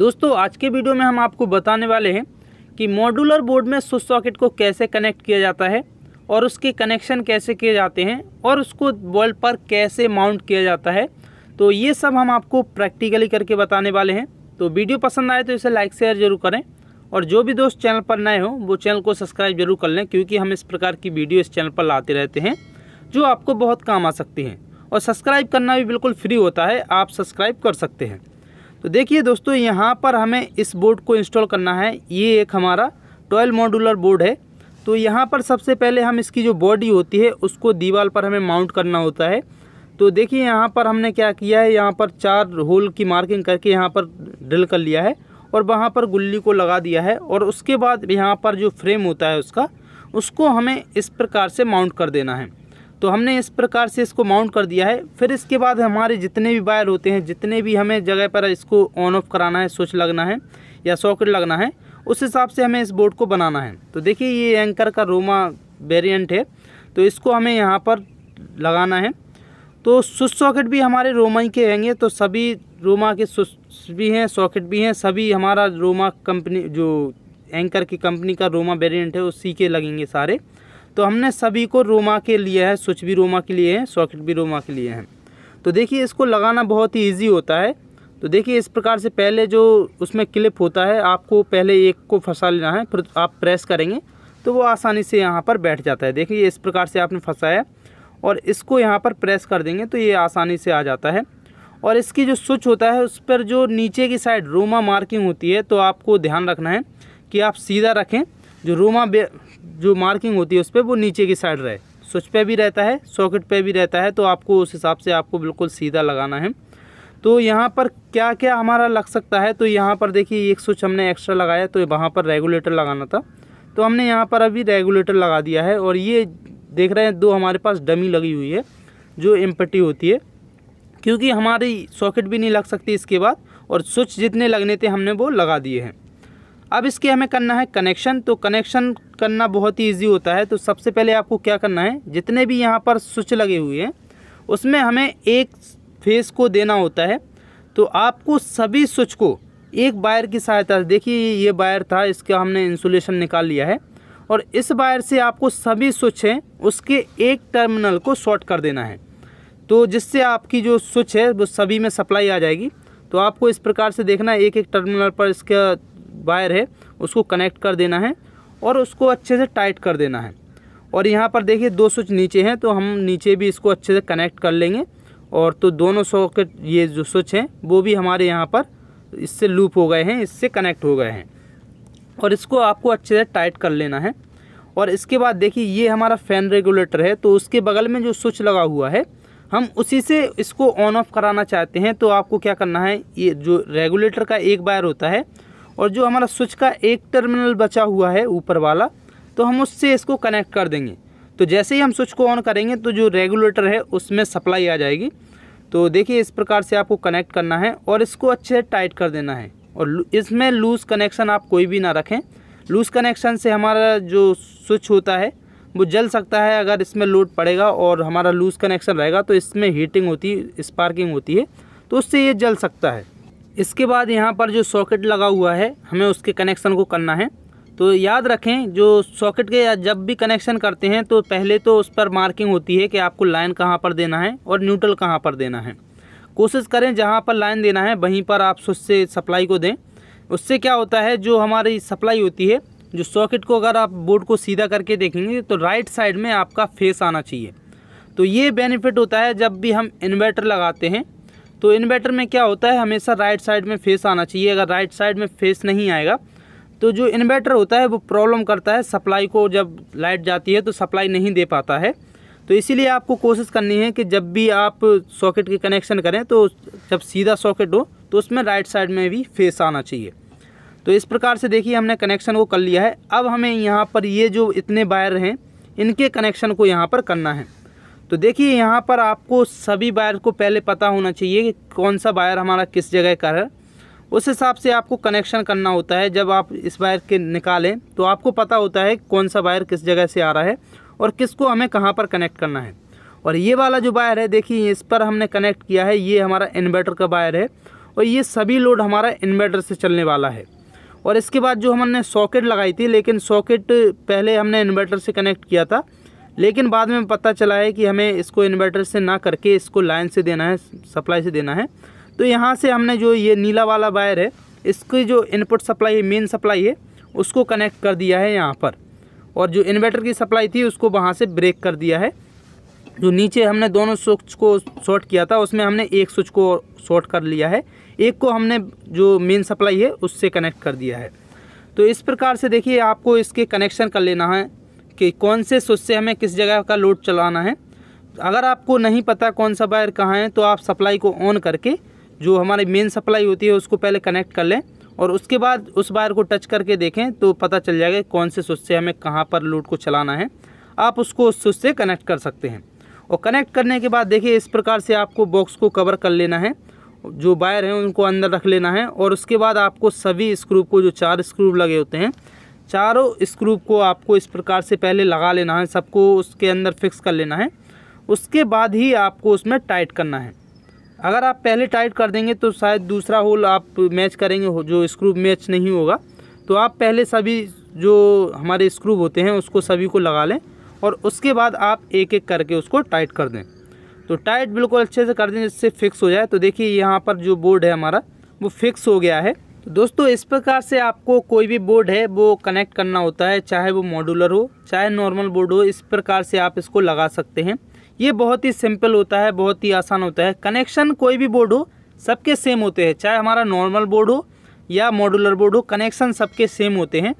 दोस्तों आज के वीडियो में हम आपको बताने वाले हैं कि मॉड्यूलर बोर्ड में स्विच सॉकेट को कैसे कनेक्ट किया जाता है और उसके कनेक्शन कैसे किए जाते हैं और उसको बॉल पर कैसे माउंट किया जाता है तो ये सब हम आपको प्रैक्टिकली करके बताने वाले हैं तो वीडियो पसंद आए तो इसे लाइक शेयर जरूर करें और जो भी दोस्त चैनल पर नए हो वो चैनल को सब्सक्राइब जरूर कर लें क्योंकि हम इस प्रकार की वीडियो इस चैनल पर लाते रहते हैं जो आपको बहुत काम आ सकती हैं और सब्सक्राइब करना भी बिल्कुल फ्री होता है आप सब्सक्राइब कर सकते हैं तो देखिए दोस्तों यहाँ पर हमें इस बोर्ड को इंस्टॉल करना है ये एक हमारा ट्वेल्व मॉड्यूलर बोर्ड है तो यहाँ पर सबसे पहले हम इसकी जो बॉडी होती है उसको दीवार पर हमें माउंट करना होता है तो देखिए यहाँ पर हमने क्या किया है यहाँ पर चार होल की मार्किंग करके यहाँ पर ड्रिल कर लिया है और वहाँ पर गुल्ली को लगा दिया है और उसके बाद यहाँ पर जो फ्रेम होता है उसका उसको हमें इस प्रकार से माउंट कर देना है तो हमने इस प्रकार से इसको माउंट कर दिया है फिर इसके बाद हमारे जितने भी वायर होते हैं जितने भी हमें जगह पर इसको ऑन ऑफ कराना है स्विच लगना है या सॉकेट लगना है उस हिसाब से हमें इस बोर्ड को बनाना है तो देखिए ये एंकर का रोमा वेरियंट है तो इसको हमें यहाँ पर लगाना है तो स्विच सॉकेट भी हमारे रोमा ही के होंगे तो सभी रोमा के स्विच भी हैं सॉकेट भी हैं सभी हमारा रोमा कंपनी जो एंकर की कंपनी का रोमा वेरिएंट है उसी के लगेंगे सारे तो हमने सभी को रोमा के लिए है स्विच भी रोमा के लिए है सॉकेट भी रोमा के लिए है तो देखिए इसको लगाना बहुत ही ईजी होता है तो देखिए इस प्रकार से पहले जो उसमें क्लिप होता है आपको पहले एक को फंसा लेना है फिर आप प्रेस करेंगे तो वो आसानी से यहाँ पर बैठ जाता है देखिए इस प्रकार से आपने फंसाया और इसको यहाँ पर प्रेस कर देंगे तो ये आसानी से आ जाता है और इसकी जो स्विच होता है उस पर जो नीचे की साइड रोमा मार्किंग होती है तो आपको ध्यान रखना है कि आप सीधा रखें जो रोमा जो मार्किंग होती है उस पर वो नीचे की साइड रहे स्विच पे भी रहता है सॉकेट पे भी रहता है तो आपको उस हिसाब से आपको बिल्कुल सीधा लगाना है तो यहाँ पर क्या क्या हमारा लग सकता है तो यहाँ पर देखिए एक स्विच हमने एक्स्ट्रा लगाया तो वहाँ पर रेगुलेटर लगाना था तो हमने यहाँ पर अभी रेगुलेटर लगा दिया है और ये देख रहे हैं दो हमारे पास डमी लगी हुई है जो एम्पटी होती है क्योंकि हमारी सॉकेट भी नहीं लग सकती इसके बाद और स्विच जितने लगने थे हमने वो लगा दिए हैं अब इसके हमें करना है कनेक्शन तो कनेक्शन करना बहुत ही ईजी होता है तो सबसे पहले आपको क्या करना है जितने भी यहाँ पर स्विच लगे हुए हैं उसमें हमें एक फेस को देना होता है तो आपको सभी स्विच को एक वायर की सहायता से देखिए ये वायर था इसका हमने इंसुलेशन निकाल लिया है और इस वायर से आपको सभी स्विच हैं उसके एक टर्मिनल को शॉर्ट कर देना है तो जिससे आपकी जो स्विच है वो सभी में सप्लाई आ जाएगी तो आपको इस प्रकार से देखना है एक एक टर्मिनल पर इसका वायर है उसको कनेक्ट कर देना है और उसको अच्छे से टाइट कर देना है और यहाँ पर देखिए दो स्विच नीचे हैं तो हम नीचे भी इसको अच्छे से कनेक्ट कर लेंगे और तो दोनों सॉकेट ये जो स्विच हैं वो भी हमारे यहाँ पर इससे लूप हो गए हैं इससे कनेक्ट हो गए हैं और इसको आपको अच्छे से टाइट कर लेना है और इसके बाद देखिए ये हमारा फ़ैन रेगुलेटर है तो उसके बगल में जो स्विच लगा हुआ है हम उसी से इसको ऑन ऑफ कराना चाहते हैं तो आपको क्या करना है ये जो रेगुलेटर का एक वायर होता है और जो हमारा स्विच का एक टर्मिनल बचा हुआ है ऊपर वाला तो हम उससे इसको कनेक्ट कर देंगे तो जैसे ही हम स्विच को ऑन करेंगे तो जो रेगुलेटर है उसमें सप्लाई आ जाएगी तो देखिए इस प्रकार से आपको कनेक्ट करना है और इसको अच्छे से टाइट कर देना है और इसमें लूज़ कनेक्शन आप कोई भी ना रखें लूज़ कनेक्शन से हमारा जो स्विच होता है वो जल सकता है अगर इसमें लोड पड़ेगा और हमारा लूज़ कनेक्शन रहेगा तो इसमें हीटिंग होती है स्पार्किंग होती है तो उससे ये जल सकता है इसके बाद यहाँ पर जो सॉकेट लगा हुआ है हमें उसके कनेक्शन को करना है तो याद रखें जो सॉकेट के जब भी कनेक्शन करते हैं तो पहले तो उस पर मार्किंग होती है कि आपको लाइन कहाँ पर देना है और न्यूट्रल कहाँ पर देना है कोशिश करें जहाँ पर लाइन देना है वहीं पर आप उससे सप्लाई को दें उससे क्या होता है जो हमारी सप्लाई होती है जो सॉकेट को अगर आप बोर्ड को सीधा करके देखेंगे तो राइट साइड में आपका फेस आना चाहिए तो ये बेनिफिट होता है जब भी हम इन्वर्टर लगाते हैं तो इन्वर्टर में क्या होता है हमेशा राइट साइड में फेस आना चाहिए अगर राइट साइड में फेस नहीं आएगा तो जो इन्वर्टर होता है वो प्रॉब्लम करता है सप्लाई को जब लाइट जाती है तो सप्लाई नहीं दे पाता है तो इसीलिए आपको कोशिश करनी है कि जब भी आप सॉकेट के कनेक्शन करें तो जब सीधा सॉकेट हो तो उसमें राइट साइड में भी फेस आना चाहिए तो इस प्रकार से देखिए हमने कनेक्शन को कर लिया है अब हमें यहाँ पर ये जो इतने वायर हैं इनके कनेक्शन को यहाँ पर करना है तो देखिए यहाँ पर आपको सभी बायर को पहले पता होना चाहिए कि कौन सा बायर हमारा किस जगह का है उस हिसाब से आपको कनेक्शन करना होता है जब आप इस वायर के निकालें तो आपको पता होता है कौन सा वायर किस जगह से आ रहा है और किसको हमें कहाँ पर कनेक्ट करना है और ये वाला जो वायर है देखिए इस पर हमने कनेक्ट किया है ये हमारा इन्वर्टर का वायर है और ये सभी लोड हमारा इन्वर्टर से चलने वाला है और इसके बाद जो हमने सॉकेट लगाई थी लेकिन सॉकेट पहले हमने इन्वर्टर से कनेक्ट किया था लेकिन बाद में पता चला है कि हमें इसको इन्वर्टर से ना करके इसको लाइन से देना है सप्लाई से देना है तो यहाँ से हमने जो ये नीला वाला वायर है इसकी जो इनपुट सप्लाई है मेन सप्लाई है उसको कनेक्ट कर दिया है यहाँ पर और जो इन्वर्टर की सप्लाई थी उसको वहाँ से ब्रेक कर दिया है जो नीचे हमने दोनों स्विच को शॉर्ट किया था उसमें हमने एक स्विच को शॉर्ट कर लिया है एक को हमने जो मेन सप्लाई है उससे कनेक्ट कर दिया है तो इस प्रकार से देखिए आपको इसके कनेक्शन कर लेना है कि कौन से स्विच से हमें किस जगह का लोड चलाना है अगर आपको नहीं पता कौन सा वायर कहाँ है तो आप सप्लाई को ऑन करके जो हमारी मेन सप्लाई होती है उसको पहले कनेक्ट कर लें और उसके बाद उस वायर को टच करके देखें तो पता चल जाएगा कौन से स्विच से हमें कहाँ पर लोड को चलाना है आप उसको उस स्विच से कनेक्ट कर सकते हैं और कनेक्ट करने के बाद देखिए इस प्रकार से आपको बॉक्स को कवर कर लेना है जो वायर हैं उनको अंदर रख लेना है और उसके बाद आपको सभी स्क्रू को जो चार स्क्रू लगे होते हैं चारों स्क्रू को आपको इस प्रकार से पहले लगा लेना है सबको उसके अंदर फिक्स कर लेना है उसके बाद ही आपको उसमें टाइट करना है अगर आप पहले टाइट कर देंगे तो शायद दूसरा होल आप मैच करेंगे जो स्क्रू मैच नहीं होगा तो आप पहले सभी जो हमारे स्क्रू होते हैं उसको सभी को लगा लें और उसके बाद आप एक एक करके उसको टाइट कर दें तो टाइट बिल्कुल अच्छे से कर दें जिससे फिक्स हो जाए तो देखिए यहाँ पर जो बोर्ड है हमारा वो फिक्स हो गया है तो दोस्तों इस प्रकार से आपको कोई भी बोर्ड है वो कनेक्ट करना होता है चाहे वो मॉडुलर हो चाहे नॉर्मल बोर्ड हो इस प्रकार से आप इसको लगा सकते हैं ये बहुत ही सिंपल होता है बहुत ही आसान होता है कनेक्शन कोई भी बोर्ड हो सबके सेम होते हैं चाहे हमारा नॉर्मल बोर्ड हो या मॉडुलर बोर्ड हो कनेक्शन सबके सेम होते हैं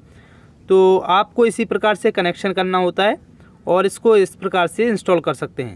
तो आपको इसी प्रकार से कनेक्शन करना होता है और इसको इस प्रकार से इंस्टॉल कर सकते हैं